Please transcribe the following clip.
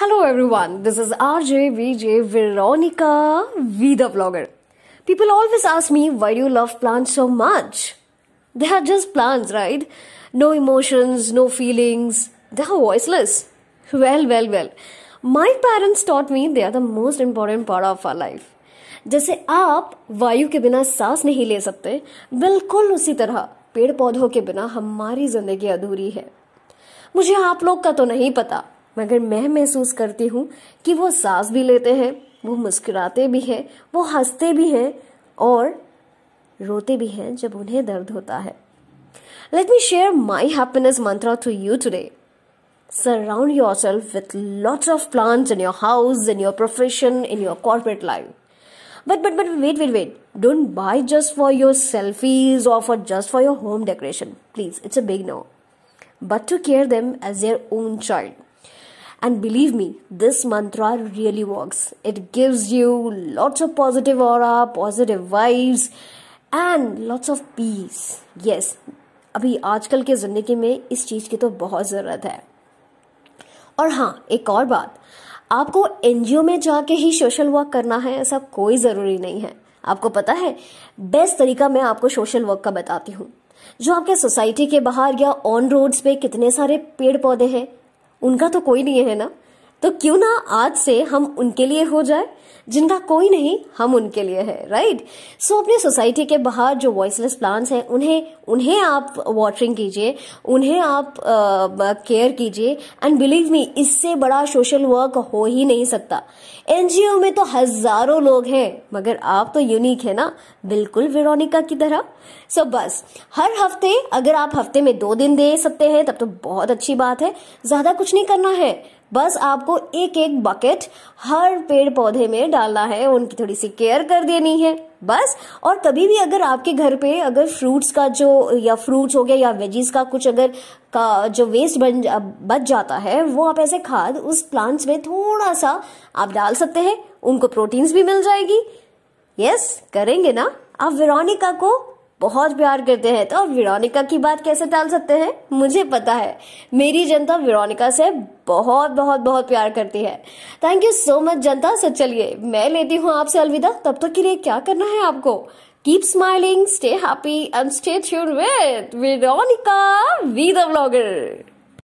Hello everyone this is R J V V the blogger people always ask me why you love plants so much they are just plants right no emotions no feelings they are voiceless well well well my parents taught me they are the most important part of our life जैसे आप वायु के बिना सांस नहीं ले सकते बिल्कुल उसी तरह पेड़ पौधों के बिना हमारी जिंदगी अधूरी है मुझे आप लोग का तो नहीं पता मगर मैं महसूस करती हूँ कि वो सांस भी लेते हैं वो मुस्कुराते भी हैं वो हंसते भी हैं और रोते भी हैं जब उन्हें दर्द होता है let me share my happiness mantra to you today surround yourself with lots of plants in your house in your profession in your corporate life but but but wait wait wait don't buy just for your selfies or for just for your home decoration please it's a big no but to care them as your own child And believe me, this mantra really works. It gives you lots of positive aura, positive vibes, and lots of peace yes अभी आजकल के ज़िंदगी में इस चीज़ की तो बहुत ज़रूरत है और हाँ एक और बात आपको एनजीओ में जाके ही सोशल वर्क करना है ऐसा कोई ज़रूरी नहीं है आपको पता है बेस्ट तरीका मैं आपको सोशल वर्क का बताती हूँ जो आपके सोसाइटी के बाहर या ऑन रोड्स पे कितने सारे पेड़ पौधे हैं उनका तो कोई नहीं है ना तो क्यों ना आज से हम उनके लिए हो जाए जिनका कोई नहीं हम उनके लिए है राइट सो so, अपनी सोसाइटी के बाहर जो वॉइसलेस प्लांट्स हैं उन्हें उन्हें आप वॉटरिंग कीजिए उन्हें आप केयर कीजिए एंड बिलीव मी इससे बड़ा सोशल वर्क हो ही नहीं सकता एनजीओ में तो हजारों लोग हैं मगर आप तो यूनिक है ना बिल्कुल वेरोनिका की तरह सो so, बस हर हफ्ते अगर आप हफ्ते में दो दिन दे सकते हैं तब तो बहुत अच्छी बात है ज्यादा कुछ नहीं करना है बस आपको एक एक बकेट हर पेड़ पौधे में डालना है उनकी थोड़ी सी केयर कर देनी है बस और कभी भी अगर आपके घर पे अगर फ्रूट्स का जो या फ्रूट्स हो गया या वेजीज का कुछ अगर का जो वेस्ट बन बच जाता है वो आप ऐसे खाद उस प्लांट्स में थोड़ा सा आप डाल सकते हैं उनको प्रोटीन्स भी मिल जाएगी यस करेंगे ना आप वेरोनिका को बहुत प्यार करते हैं तो विरोनिका की बात कैसे टाल सकते हैं मुझे पता है मेरी जनता विरोनिका से बहुत बहुत बहुत प्यार करती है थैंक यू सो मच जनता सच चलिए मैं लेती हूँ आपसे अलविदा तब तक तो के लिए क्या करना है आपको keep smiling stay happy and stay tune with Veronica V the blogger